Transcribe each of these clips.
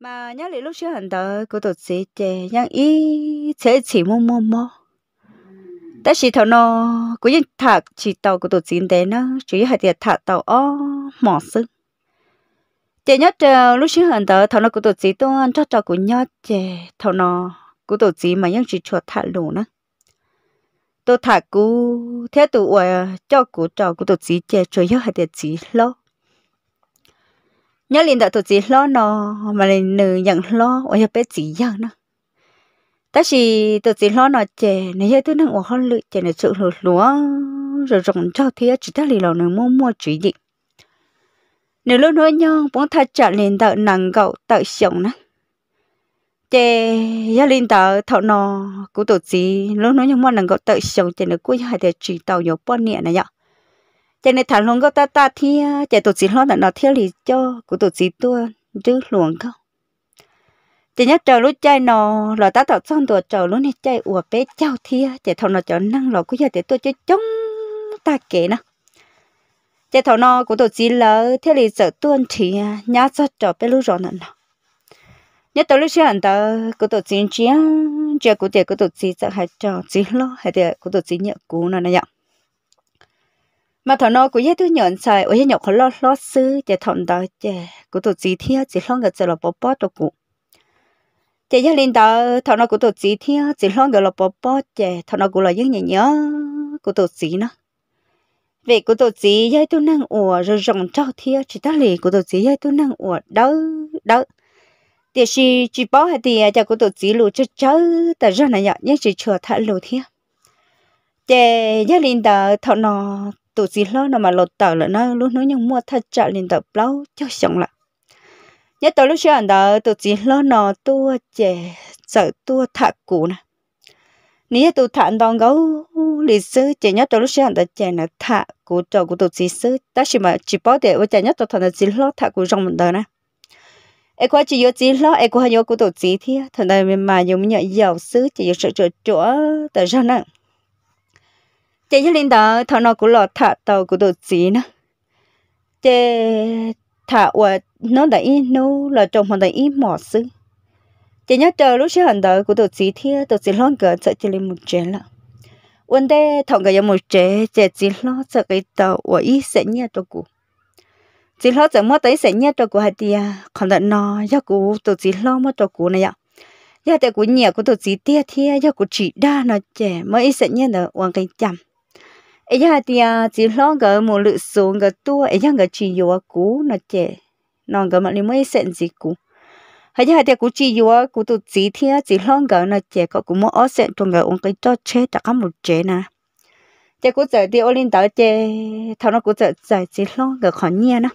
mà nhớ lại lúc xưa hành tới của tụt sĩ chè nhân ý chế chỉ mô mơ mơ ta chỉ thằng nó cũng những thật chỉ tàu của tụt sĩ tế nó chỉ hai tiệt thạc tàu ó mỏ sức chè nhớ chờ lúc xưa hành tới thằng nó của tụt sĩ tôi ăn cho trò của nhớ chè thằng nó của tụt sĩ mà nhân chỉ cho thạc lù nữa tôi thạc cú thế tụi ờ, cho của trò của tụt sĩ chè chơi nhớ hai tiệt chỉ lo nhớ liền đợi tổ chức lo nó mà liền nữ nhận lo ở nhà bé chị nhận nó ta chỉ tụi chị lo nó chè nếu như tôi năng ở hơn lự chè này sự lụt lúa rồi rộng cho thế chỉ ta lì lò nữ mua mua chỉ gì nếu lúc nói nhau bóng thật chặt liền đợi nàng gạo đợi sống nữa chè gia linh tờ thọ nó của tổ chức lúc nói nhau mua nàng gạo đợi sống chè nữa cuối hai thì chỉ tàu nhiều bao niệm này nhở cho nên thằng luôn có ta ta thi à, chạy tổ chức lót là nó thiếu thì cho của tổ chức tua chứ luồng không chỉ nhớ chờ lúc chạy nó là ta tạo xong tụt chờ lúc này chạy ủa bé cháu thi chạy thằng nó chờ năng lọ của giờ để tôi chơi chống ta kể nè chạy thằng nó của tổ chức lỡ thiếu thì sợ tuân thì à, nhá cho chờ bé lúc rồi nè nhớ tới lúc xưa anh ta của tổ chức chia chia à, của tiền của tổ chức sẽ hay chờ chỉ lót hay tiền của tổ chức nhớ cú nó này vậy mà thằng nó cũng hết thứ nhận xài ở hết nhậu khó lo lo sư để thằng đó chè cũng tổ chức thi, chỉ lo người chỉ là bỏ bỏ đồ cụ chè gia linh đó thằng nó cũng tổ chức thi, chỉ lo người là bỏ bỏ chè thằng nó cũng là những nhẹ nhớ cũng tổ chức nó, về của tổ chức, dây tôi năng ủa rồi rồng trao thi, chỉ ta lì của tổ chức, dây tôi năng ủa đâu đâu thì chỉ chỉ bảo hay thì cho của tổ chức lùi cho chơi, ta ra này nhá nhá chỉ chừa thả lùi thi, chè gia linh ta thằng nó tụ gì lo nó mà lột tờ là nó lúc nó nhưng mua thật chợ liền tập lâu cho xong lại nhất tới lúc xưa đó tụ gì lo nó tua chè sợ tua thạ cũ nè nếu tụ thạ đòn gấu lịch sử chè nhất tới lúc xưa đó chè là thạ cũ cho của tụ gì sư ta chỉ mà chỉ bảo để với chè nhất tụ thằng là gì lo thạ cũ trong mình đời nè em qua chỉ vô chỉ lo em qua vô của tụ gì thì thằng này mà dùng nhợ giàu sư chỉ vô sự chỗ chỗ tới ra nè chị cho linh đó thằng nó cũng lọt thả tàu của đồ gì nữa chị thả và nó đã ý nó là trồng hoàn đã ý mỏ xứ chị nhớ chờ lúc sáng đó của đồ gì thì đồ gì lo cỡ sợ chỉ linh một chế là vấn đề thằng cái một chế, trẻ chỉ lo sợ cái tàu và ít sẽ nhớ cho cụ chỉ lo sợ mất tới sẽ nhớ cho cụ hai tia à? còn đợt nó do cụ đồ chỉ lo mất cho cụ này ạ giờ tại của nhà của tôi chỉ tia thia giờ của chỉ đa nó trẻ mới sẽ nhớ được quan cái chăm ấy giờ thì chỉ lo cái một lự số cái tua ấy giờ cái chỉ yêu cũ nó chè nó cái mà nếu mới xem gì cũ hay giờ thì cũ chỉ yêu cũ tụ chỉ thì chỉ lo cái nó chè có cũng ở xem trong cái ông cái cho chết tất cả một chế nè chế cũ giờ thì ôn đạo chế thằng nó cũ giờ giải chỉ lo cái khó nhẹ nè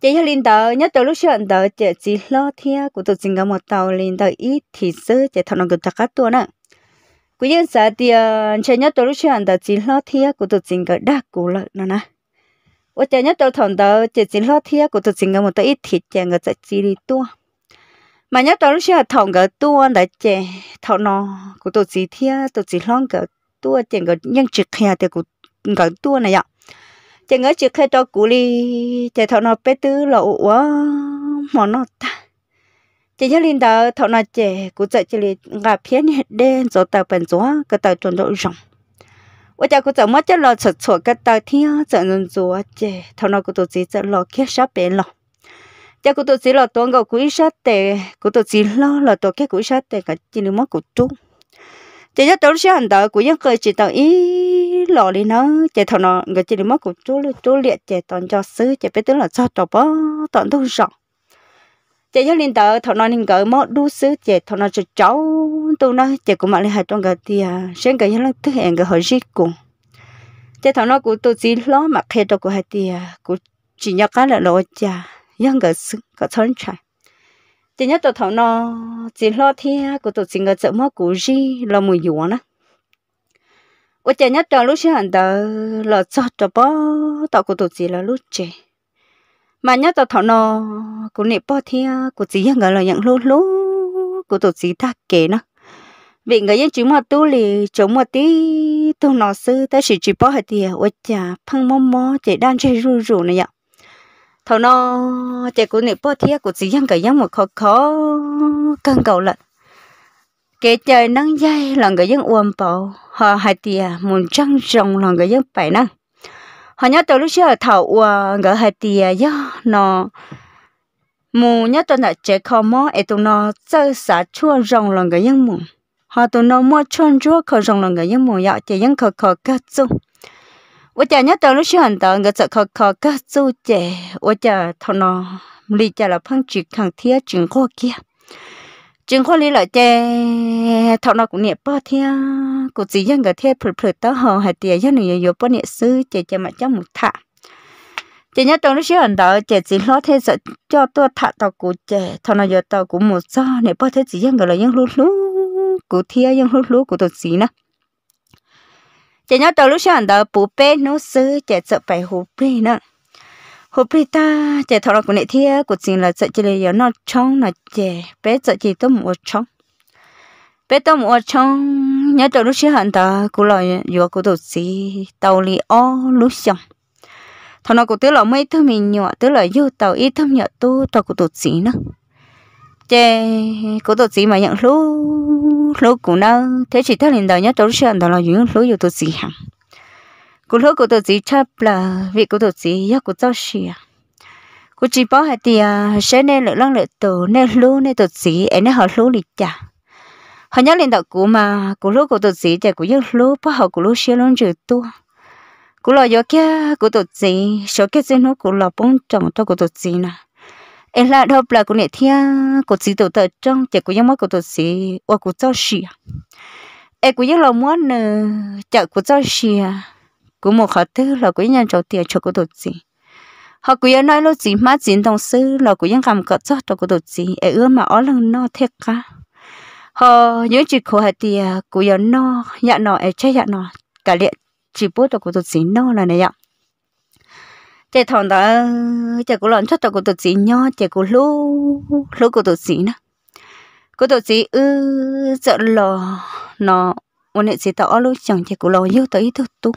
chế giờ linh đạo nhất từ lúc chuyện đạo chế chỉ lo thì cũ tụ chỉ cái một tàu linh đạo ít thì sơ chế thằng nó cái tất cả tua nè cú yên sa thì chơi nhất tôi lúc chơi ta chỉ lo thiếc, của tôi chính cái đắt cổ lợn nó nè ở chơi nhất tôi thằng đó chỉ chính lo thiệt của tôi chính cái một tôi thịt chơi cái chỉ đi tua mà nhất tôi lúc chơi thằng cái tua đã chơi thằng nó của tôi chỉ thiếc, tôi chỉ lo cái tua chơi cái nhân trực kia thì của cái tua này ạ chơi cái trực kia tôi cú đi chơi thằng nó bé tứ lộ quá mà nó ta chỉ cho linh đó thọ nó trẻ cứ chạy chỉ là phía này đen rồi tàu bẩn gió cái tàu tròn độ rộng ở nhà cũng chẳng mất cho lo sợ sợ cái tàu thiên chẳng nên gió trẻ thọ nó cũng tổ chức cho lo kia sắp bể lo cha cũng tổ chức lo tuần cái quỹ sát tệ cũng tổ chức lo là tổ cái quỹ sát tệ cái chỉ là mất của trung chỉ cho tổ chức hành đạo của những người chỉ tàu ý lo đi nó chỉ thọ nó cái chỉ là mất của chú chú liệt chỉ toàn cho sứ chỉ biết tức là cho tàu bó toàn đâu rộng chị cho linh tờ thọ nói linh gỡ mỏ đu sứ chị thọ nói cho cháu tôi nói chị cũng mặc lên hai trong gỡ thì à, sáng gỡ nhớ thức hẹn gỡ hỏi riết cùng chị thọ nói của tôi chỉ lo mặc khe cho của hai thì à, của chỉ nhớ cái là lo cha à, nhưng gỡ sứ gỡ chọn chạy chị nhớ tôi thọ nó chỉ lo thì của tôi chỉ gỡ chợ mỏ của gì là mùi dùa nữa ủa chị nhớ tôi lúc sáng tờ là cho cho bó tao của tôi chỉ là lúc chị mà nhớ tao thọ nó cụ nè bỏ thì cụ chỉ nhận người là nhận lú lú cụ tổ chỉ ta kể nó vì người dân chúng mà tu lì chúng mà tí tu nó sư ta chỉ chỉ bỏ hết thì ôi chà phăng mò mò chỉ đang chơi rù rù này vậy thọ nó chỉ cụ nè bỏ thì cụ chỉ nhận người nhận một khó khó cần cầu lận kể trời nắng dây là người dân uom bảo họ hai tia muốn trăng rồng là người dân phải năng họ nhớ tôi lúc xưa thầu ngỡ hạt tia à, nhớ nó mù nhớ tôi là chế khó mó ấy tụi nó chơi xả chua rồng lòng cái những mù họ tụi nó mua chôn chua khó rồng lòng cái những mù dọ chỉ những khó khó cắt chú 我家伢到了小汉到，我只靠靠个做姐，我家他那离家了碰住看天真好见，真好哩了姐，他那过年八天。cô chỉ dân cái thế phật phật tới họ hay tiền dân này yếu bao nhiêu sư chạy chạy mà cho một thà chỉ nhớ trong lúc xưa anh đó chỉ chỉ lo thế sợ cho tôi thà tao cố chỉ thằng nào giờ tao cũng một do này bao thế chỉ dân cái là dân lú lú cụ thia dân lú lú cụ tôi gì nữa chỉ nhớ trong lúc xưa anh đó bố bé nó sư chạy sợ phải hồ bé nữa hồ bê ta chè thằng nào cũng nệ thia của chính là sợ chỉ là yếu nó trong là chè bé sợ chỉ tôi mua trong bé tôi mua trong nhớ trâu lúc xưa hẳn ta cô lo do cô tổ sĩ tàu li o lúc xong thằng nó cũng tới là mấy thứ mình nhọ tới là yêu tàu ít thứ nhọ tu tàu cô tổ sĩ nữa chê cô tổ sĩ mà nhận lú lú của nó thế chỉ thấy liền đầu nhớ trâu lúc xưa hẳn ta là vừa lú vừa tổ sĩ hẳn cô lú cô tổ sĩ chấp là vì cô tổ sĩ giác cô sĩ à, cô chỉ bảo hai tia sẽ nên lỡ lăng lỡ tổ nên lú nên tổ sĩ em nên họ lú lịch chả họ nhớ lên đạo cũ mà cũ lúc cũ tổ gì chạy cũ giấc lúc bắt họ cũ lúc xia luôn chữ tu cũ lo gió kia cũ tụt gì số kia xin nó cũ lo bông trồng cho cũ tổ gì nè em là đâu là cũ nè thia cũ gì tụt tờ trong chạy cũ giấc mất cũ tụt gì và cũ cho xia em cũ giấc lo muốn nè chạy cũ cho xia cũ một khát thứ là cũ nhân cho tiền cho cũ tổ gì họ cũ nói lúc gì má chín đồng sư là cũ giấc cầm cỡ cho cũ tổ gì em ưa mà ó lần nó thiệt cả họ những chỉ khổ hạt thì à, cũng giờ no dạ nọ ấy à, chơi dạ nọ cả liệt chỉ bút cho của tụt xí no là này ạ chạy thằng đó chạy cô lợn xuất cho của tụt xí nho chạy cô lú lú của tụt xí nữa cô tụt xí ư sợ lò nó ôn nệ xí tỏ lú chẳng chạy cô lò yêu tới ít thật tu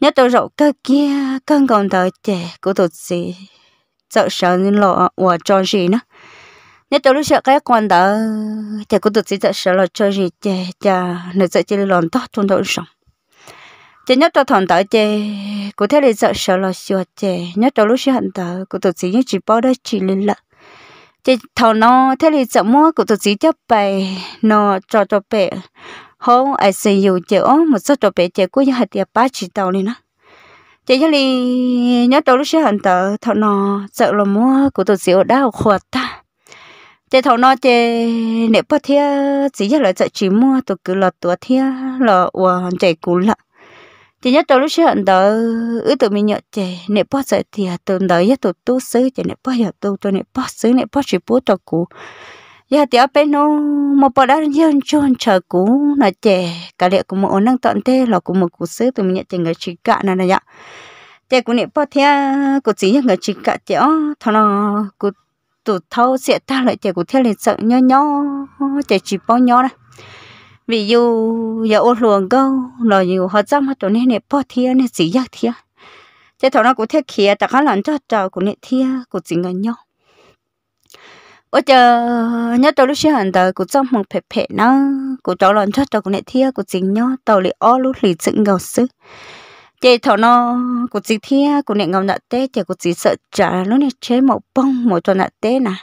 nhớ tôi rộng cơ kia cơn còn tới trẻ của tụt xí sợ sợ nên lò hòa cho gì nữa nhớ tôi lúc sợ cái quan đó thì cũng được chỉ sợ sợ là cho gì chè chè nữa sợ chơi lòn to trong đời sống chỉ nhớ tôi thằng đó chè cũng thế là sợ sợ là sợ chè nhớ tôi lúc sợ hận đó cũng được chỉ nhớ chỉ bao đó chỉ lên lợ chỉ thằng nó thế là sợ mua cũng được chỉ cho bài nó cho cho bé hôm ai sử dụng chè một số cho bé chè cũng như hạt địa ba chỉ tàu lên đó chị cho li nhớ đâu lúc xưa hận tớ thọ nó sợ là mua của tụi chỉ đau khổ ta chế thầu nó chế nếu bát thia chỉ nhất là chạy chỉ mua tôi cứ là tụ thia là uổng chạy cú lạ chỉ nhất tôi lúc xưa anh đó ứ tụi mình nhớ chế nếu bắt chạy thì tụi đó nhất tôi tu sứ chế nếu bát giờ tôi tụi nếu bát sứ nếu bát chỉ bút tôi cú giờ thì ở bên nó một bộ đã nhân chôn chờ cú là chế cả địa cũng một năng tận thế là cũng một cú sứ tôi mình nhận chế người chỉ cả này này ạ chế cũng nếu bát thia cũng chỉ nhất người chỉ cả chế thằng nó cũng tụt thâu sẽ ta lại chạy của thiết lại sợ nhó nhó chạy chỉ bao nhó đó ví dụ giờ ô luồng câu nó nhiều họ chắc mà tụi này này bao thiên này chỉ giác thiên chạy thằng nó của thiết kia ta khá lần cho chờ của này thiên của chỉ người nhó ở chờ nhớ tàu lúc xưa hàng tàu của trong một phép phép nó của cháu lần cho chờ của này thiên của chính nhó tàu lại ô lúc lì dựng gầu sức chị thọ nó cũng chỉ thia cũng nè ngầm nợ tê chị cũng chỉ sợ trả lúc nè chế một bông một cho nợ tê nà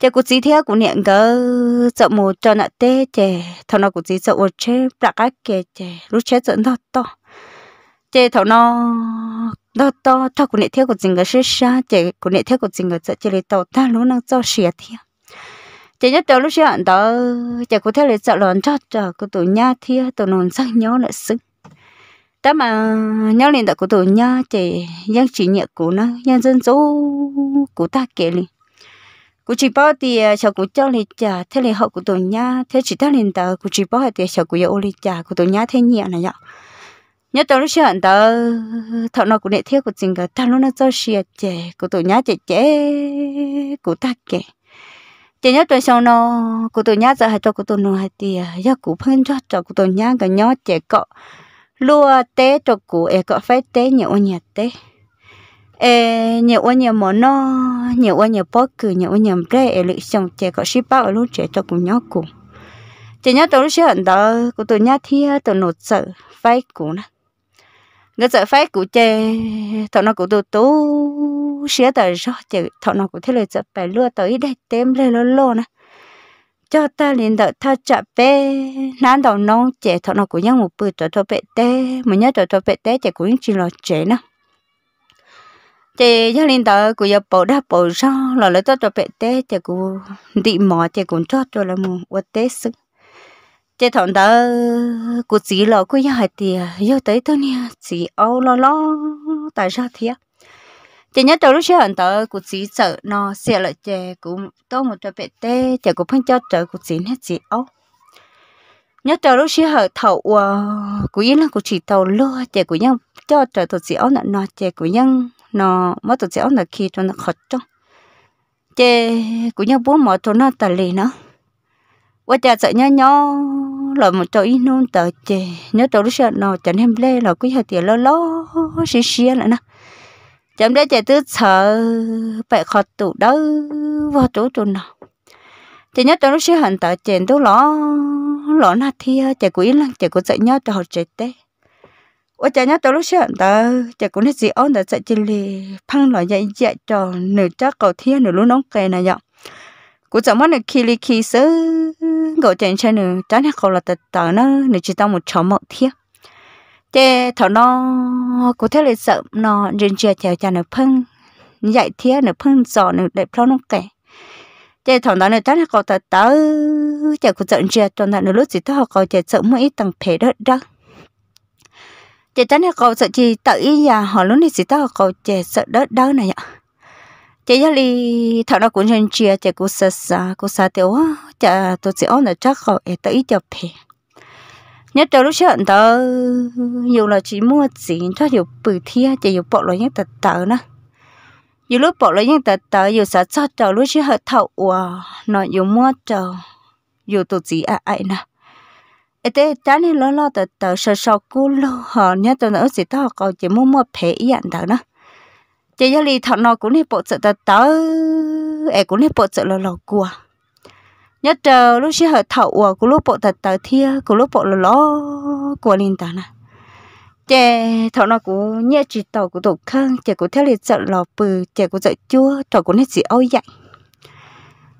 chị cũng chỉ thia cũng nè ngờ sợ một cho nợ tê chị thọ nó cũng chỉ sợ một chế bạc cái kề chị lúc chế sợ nó to chị thọ nó nó to thọ cũng nè thia cũng chỉ ngờ sẽ sa chị cũng nè thia cũng chỉ ngờ sợ chị lấy tàu ta lúc nó cho xìa thia chị nhất đầu lúc xưa đó chị cũng thấy lấy sợ lòn cho chờ của tụi nha thia tụi nón sang nhó lại xứng ta mà nhớ lên tại cổ tổ nhá trẻ dân chỉ nhẹ của nó nhân dân số của ta kể lên cụ chỉ bảo thì sau cụ cho lên trả thế là họ của tổ nhá thế chỉ ta lên tờ cụ chỉ bảo thì sau cụ yêu lên trả của tổ nhá thế nhẹ này nhở nhớ tới lúc xưa tao thọ nó cũng để thiếu của tình cả ta lúc nó cho xìa trẻ của tổ nhá trẻ trẻ của ta kể chỉ nhớ tôi sau nó của tổ nhá giờ hay cho của tổ nó hay thì ờ, do cụ phân cho cho của tổ nhá cả nhó trẻ cọ lúa té cho cụ e có phải té nhiều nhà té e nhiều nhà mỏ nó nhiều nhà bó cử nhiều nhà bé e lựa chọn trẻ có ship bao lúc trẻ cho cụ nhỏ cụ chỉ nhớ tôi lúc hiện đó cụ tôi nhớ thì tôi nộp sợ phải cụ nè cái sợ phải cụ chè thọ nó cụ tôi tú xé tờ rõ chè thọ nó cụ thế lời sợ phải lúa tới đây tém lên lô lô nè cho ta liền đợi ta chả bé nán đầu nông trẻ thọ nó cũng nhắc một bữa trở cho bé té mà nhớ trở cho bé té trẻ cũng chỉ là trẻ nữa chị gia đình tớ của giờ bỏ đã bỏ ra là lấy cho cho bé té chị cũng đi mò chị cũng cho cho là một vật té sức chị thằng đó của chỉ là của gia thì giờ tới tôi nè chỉ âu lo lo tại sao thế chỉ nhớ đầu lúc xưa hận tớ cụ chỉ sợ nó sẽ lợi chè cũng tô một trái bẹt tê chè cụ phân cho trời cụ chỉ hết gì ốc nhớ trời lúc xưa hở thầu uh, ờ, của yên là của chỉ tàu lúa chè của nhân cho trời tụt xỉu là nó chè của nhân nó mất tụt xỉu là khi cho nó khật cho chè của nhân bố mở cho nó tờ lì nó qua chè sợ nhớ nhó là một chỗ ý nôn tờ chè nhớ trời lúc xưa nó chẳng em lê là quý hạt tiền lơ lơ xí xí lại nè chấm đấy chạy tư sợ bệ khó tụ đó vào chỗ chỗ nào chị nhớ trong lúc xưa hận tại chị tôi lỏ lỏ na thi chị quý lăng chị cũng dạy nhớ cho họ chị tê ủa chị nhớ trong lúc xưa hận tại chị cũng hết gì ông đã dạy chị lì phăng lỏ dạy dạy cho nửa chắc cầu thiên nửa lúc nóng kề này nhở cú chẳng mất được khi li khi sớ gọi chuyện cho nửa trái là cầu là tật tờ nó nửa chỉ tao một chó mọt thiên thế thọ nó có thể là sợ nó rèn chia theo cha nó phăng dạy thía nó phăng giò nó để lo nó kể thế thọ nó này tao nó có tao tao chả có giận chia cho nó lúc gì họ có chả sợ mỗi tầng thể đó đó chị tao nó có sợ gì tự ý nhà họ lúc này gì họ có chả sợ đó đó này ạ chị giờ đi thọ nó cũng rèn chia chả có sợ sợ có sợ tiêu chả tôi sẽ ôn là chắc họ tự ý cho phê nhất từ lúc chọn tớ dù là chỉ mua chỉ cho dù bự thia chỉ dù bộ loại những tật tớ nữa dù lúc bộ loại những tật tớ dù sợ cho tớ lúc chỉ hết thầu ủa nó dù mua tớ dù tụ chỉ à ấy nè thế ta nên lo lo tớ tớ sợ sợ cú lo họ nhất tớ nó chỉ tao còn chỉ mua mua phê dạng tớ nữa chỉ cho lý thọ nó cũng nên bộ sợ tớ tớ ấy cũng nên bộ sợ lo lo cua nhất giờ lúc xí hở thậu của ờ, của lúc bộ thật tờ thia của lúc bộ là ló của linh ta nè chè thọ nó của nhẹ chỉ tàu của tổ khăn chè của theo liệt sợ lò bự chè của sợ chua thọ của nét gì ôi dạy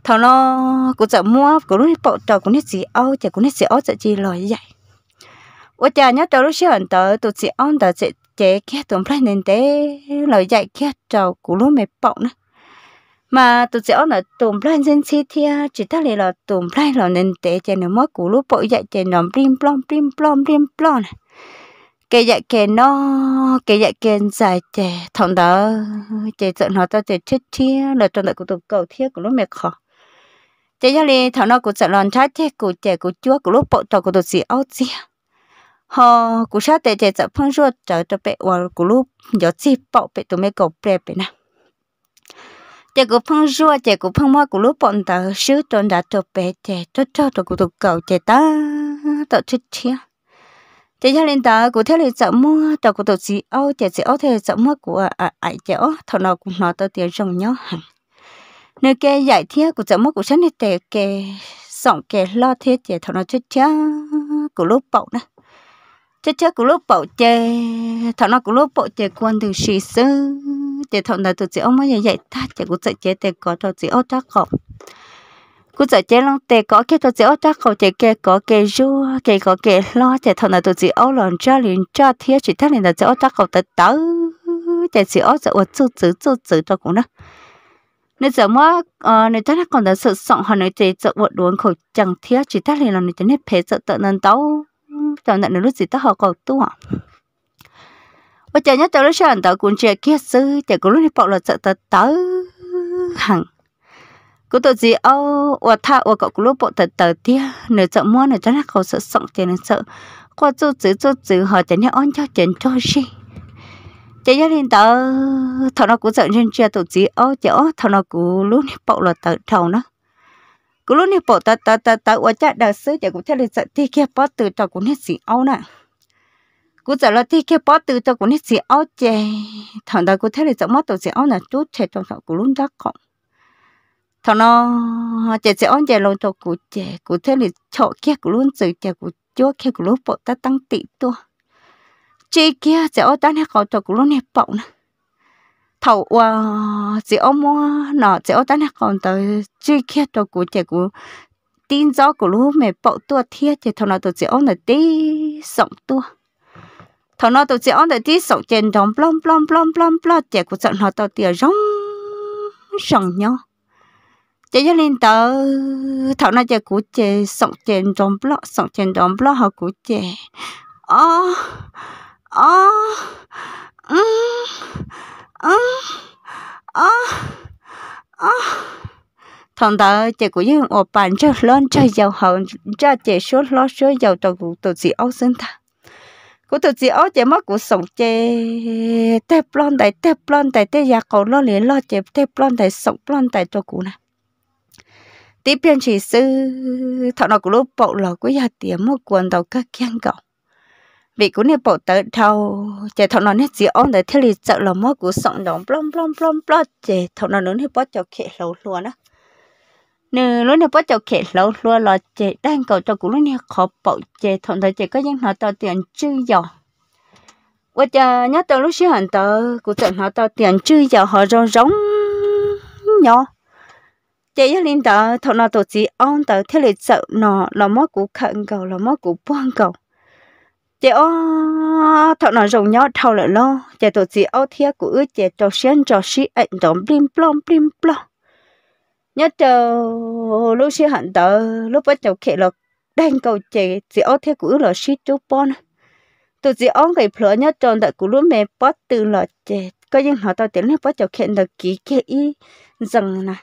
thọ nó của sợ mua của lúc bộ tàu của nét gì ôi chè của nét gì ôi sợ chi lò dạy ủa chà nhất giờ lúc xí hở tờ tổ gì ôi tờ sẽ chè kia tụm phải nên té lò dạy kia trầu của lúc mẹ bọng nữa mà tụi cháu là tụm plan dân chi thì chỉ ta lấy là tụm plan là nên để cho nó mất cú lúc bội dạy cho nó blim blom blim blom blim blom kể dạy kể nó kể dạy kể giải trẻ thằng đó trẻ giận nó ta trẻ chết chia là trong đợi của tụi cầu thiết của lúc mẹ khó trẻ cho lấy thằng nó của giận lòn trái trẻ của trẻ của chúa của lúc bội trò của tụi gì áo chia họ của sát trẻ trẻ sợ phong ruột trở cho bé vào của lúc giọt chi bọ bé tụi mẹ cầu bẹp bẹp nào แต่กูพังรัวแต่กูพังว่ากูรู้ปอนแต่ซื้อตอนดาตัวเป๊ะแต่ตัวเจ้าตัวกูตัวเก่าแต่ตาตัวชุดเชียแต่ยาเล่นตากูเท่าเลยจะมั่วตัวกูตัวสีเอาแต่สีเอาเท่าจะมั่วกูอ่ะไอเจ้าทอนอกูนอตัวเตี้ยจงย้อหันเนื้อแกใหญ่เทียกูจะมั่วกูฉันในแต่แกสองแกล่อเทียเจ้าทอนอชุดเชียกูรู้ปอนนะ chết chết của lúc bộ chê thằng nó của lúc bộ chê quan từ sĩ sư để thằng nào từ chỉ ông mới như vậy ta chỉ cũng dạy chế tề có cho chỉ ông chắc không cũng dạy chế long tề có cái cho chỉ ông chắc không chỉ kê có kê ru kê có kê lo để thằng nào từ chỉ ông lần cho liền cho thiết chỉ thằng liền là chỉ ông chắc không tới tấu để chỉ ông sợ ông chữ chữ chữ chữ cho cũng đó nếu giờ mà người ta còn là sự sống họ nói chỉ sợ ông đuổi khẩu chẳng thiết chỉ thằng liền là người ta nên phải sợ tận nên tao chọn nhận lúc gì ta họ cầu tu à và chờ nhất chờ lúc sau tao cũng chờ kia sư chờ cũng lúc này bỏ là sợ tao tớ hằng cô tôi gì ô và tha và cậu cũng lúc bỏ tớ tớ tia nửa sợ mua nửa cho nó khẩu sợ sọng tiền nửa sợ qua chỗ chữ chỗ chữ họ chẳng nhớ on cho chẳng cho gì chị gia đình tớ thằng nó cũng sợ nên chưa tụt gì ô chỗ thằng nó cũng lúc này bỏ là tớ thầu nó cứ lúc này bỏ ta ta ta ta ở chợ đào sứ để cũng theo lịch sử thì kia bỏ từ cho cũng hết xì ao nè cũng giờ là thì kia bỏ từ cho cũng hết xì ao chè thằng đó cũng theo lịch sử mất từ xì ao nè chút chè trong thằng cũng lúc đó không thằng nó chè xì ao chè lâu cho cũng chè cũng theo lịch chọ kia cũng luôn từ chè cũng chúa kia cũng lúc bỏ ta tăng tỷ tua chỉ kia xì ao ta nè khó cho cũng lúc này bỏ nè thầu qua ờ, chị ôm mua nọ chỉ ôm tán còn tới chi kia đồ của chị của tin gió của lũ mẹ bậu tua thiết thì thầu nọ tụi chị ôm là tí sống tua thầu nọ tụi chị ôm là tí sống trên đóng plom plom plom plom plom chị của trận họ tàu tiệt rong rong nhau chị cho lên tờ thầu nọ chị của chị sống trên đóng plom sống trên đóng plom họ của chị ờ ờ ừ ơ ơ ơ thằng ta chỉ có những ô bàn cho lớn cho giàu hậu cho chỉ số lo số giàu tàu cụ tàu chỉ áo sinh ta cụ tàu chỉ áo chỉ mất cụ sống chê tê plon tại tê plon tại tê già cổ lo liền lo chê tê plon tại sống plon tại tàu cụ này tiếp biên chỉ sư thọ nó cũng lúc bộ lò của gia tiệm một quần đầu các kiang cậu vì cũng nên bỏ tới thâu chạy thâu nó nên chỉ ôm tới thế thì sợ là mất của sọn đóng plom plom plom plom chạy thâu nó nên bắt cho khệ lâu luôn á nè lúc này bắt cho khệ lâu luôn là chạy đang cầu cho của lúc này khó bỏ chạy thâu tới chạy có những nó tao tiền chưa giàu và giờ nhớ tới lúc xí hẳn tờ của tận họ tao tiền chưa giàu họ rong rống nhỏ chạy ấy linh tờ thâu nó tổ chỉ ôm tới thế thì sợ nó là mất của khẩn cầu là mất của buông cầu chị ô thọ nó rồng nhau thầu lại lo chị tổ chị ô thia của ư chị tổ xuyên trò xí ảnh đóng blim blom blim blom nhớ chờ lúc xí hẳn tờ lúc bắt đầu kệ là đang cầu chị chị ô thia của ư là xí chú bon tổ chị ô cái phở nhớ tròn tại của lúc mẹ bắt từ là chị có những họ tao tiếng này bắt đầu kệ là kỹ kệ ý rằng này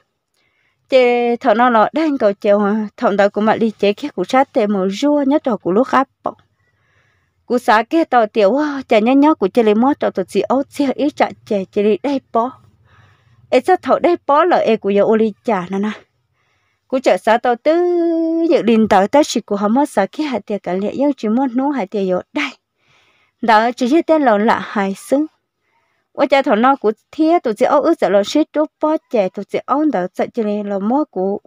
chị thọ nó là đang cầu chị thọ tao của mặt đi chị kia của sát tề màu rua nhớ trò của lúc áp bọc cú xã kia tàu tiểu hoa chả nhá nhá của chơi lấy mót cho tụi chị ốt xe ít chả chè chơi lấy đây bó ê sao thầu đây bó là ê của giờ ô li chả nè nè cú chợ xã tàu tứ dự định tàu ta chỉ của họ mót xã kia hạt tiệc cả lệ nhưng chỉ mót nú hạt tiệc rồi đây đó chỉ như tên lộn là hài xứng ở cha thầu nó của thía tụi chị ốt ước giờ là xít chút bó chè tụi chị ốt đó sợ chơi lấy là mót của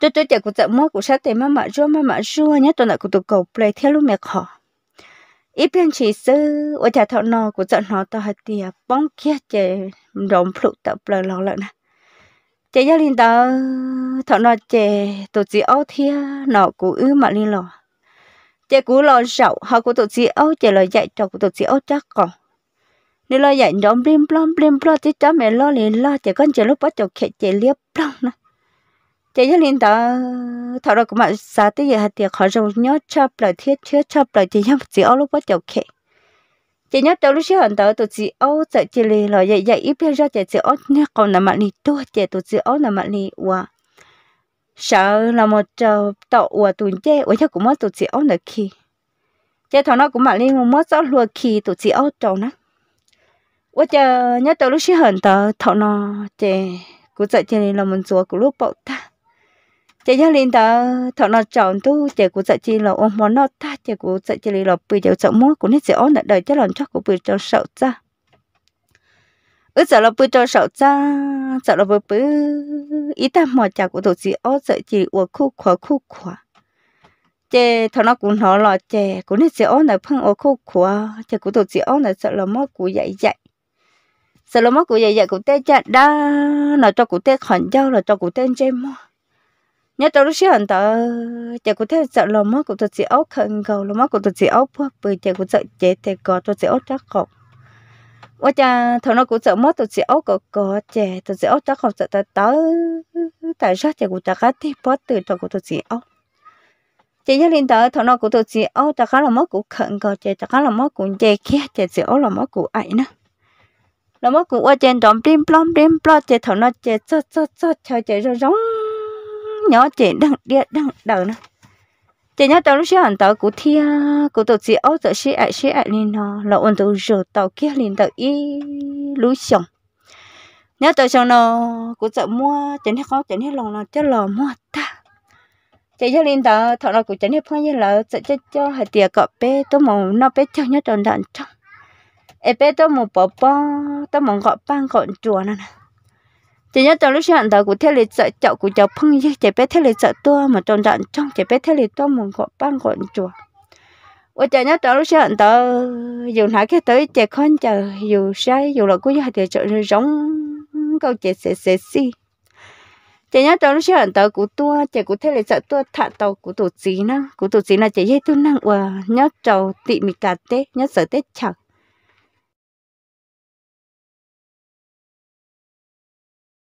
tôi tôi chạy cụ chạy mua cụ sát tiền mà mà rua mà mà rua nhé tôi lại cụ tụ cầu play theo lúc mẹ khó ít bên chỉ sư ở nhà thọ nò của chạy nọ tao hạt tiền bóng kia chè rộng phụ tập lời lò lợn nè à. chè gia đình tao thọ nò chè tổ chỉ áo thia nọ cụ ư mà liên lọ chạy cụ lọ sậu họ của tổ chỉ áo chạy lời dạy trò của tổ chỉ áo chắc còn nếu lo dạy rộng blim blom blim blom chỉ cho mẹ lo liền lo chè con chè lúc bắt chọc khẹt chạy liếp blom nè chỉ cho nên ta thọ đó cũng mà sao tới giờ hạt tiền họ dùng nhớ chập lại thiết thiết chập lại chỉ nhớ chỉ ở lúc bắt đầu kệ chỉ nhớ đầu lúc xưa hẳn đó tụi chỉ ở giờ chỉ lì rồi vậy vậy ít biết ra chỉ chỉ ở nhớ còn là mặt lì tua chỉ tụi chỉ ở là mặt lì qua sợ là một trâu tàu qua tụi chế qua chắc cũng mất tụi chỉ ở là khi chỉ thọ nó cũng mặt lì mất rõ luôn khi tụi chỉ ở trâu nó qua chờ nhớ đầu lúc xưa hẳn đó thọ nó chỉ cũng giờ chỉ là một số của lúc bậu ta chị giáo linh ta thọ nó chọn tu chị của sợ chi là ôm món nó ta chị của sợ chi là bùi chị sợ mua cũng hết chị ôn đời chắc làm chắc cũng bùi cho sợ ra ứ sợ là bùi cho sợ ra sợ là bùi bùi ý ta mò chả của tổ chị ôn sợ chị uổng khu khóa khu khóa chè thằng nó cũng nói là chè cũng nên sẽ là phân ô khô khóa chè của tổ chị ôn là sợ là móc của dạy dạy sợ là móc của dạy dạy cũng tê chặt đa là cho cũng tê khẩn giao là cho cũng tê chê mua nhớ tao lúc hẳn tao chả có thể sợ lòng mắt của tôi chỉ ốc khẩn cầu lòng mắt của tôi chỉ ốc bởi chả có sợ chết thì có tôi chỉ ốc chắc không quá cha thằng nó cũng sợ mất tôi chỉ ốc có có chè tôi chỉ ốc chắc không sợ ta tớ tại sao chả của ta khá thì bớt từ thằng của tôi chỉ ốc chị nhớ lên tới thằng nó của tôi chỉ ốc ta khá là mất của khẩn cầu chè ta khá là mất của chè kia chè chỉ ốc là mất của ấy nữa là mất của quá chè đom đêm plom đêm plom chè thằng nó chè cho cho cho chè chè rong nhỏ chị đang đĩa đang đầu nó chị nhớ tao lúc xưa hẳn tao cụ thia cụ tổ chị áo tổ xí ai xí ai lên nó là ôn tao rồi tao kia lên tao y lú xong nhớ tao xong nó cụ chợ mua chị nhớ khó chị nhớ lòng nó chết lò mua ta chị nhớ lên tao thọ nó cụ chị nhớ phong như là chị chết cho hai tiệc cọp bé tôi màu nó bé cho nhớ tròn đạn trong em bé tôi màu bỏ bỏ tôi màu gọt băng gọt chuồn nè chỉ nhớ trong lúc hiện tại của thế lịch sợ chậu của cháu phong như trẻ bé thế lịch sợ tua mà trong trận trong trẻ bé thế lịch tua muốn gọi ban gọi chùa ở trẻ nhớ trong lúc hiện tại dù nãy cái tới trẻ con chờ dù sai dù là cuối giờ thì chợ giống câu trẻ sẽ sẽ si trẻ nhớ trong lúc hiện tại của tua trẻ của thế lịch sợ tua thả tàu của tổ chí nữa của tổ chí là trẻ dễ tu năng và nhớ trầu tị mì cà tết nhớ sợ tết chẳng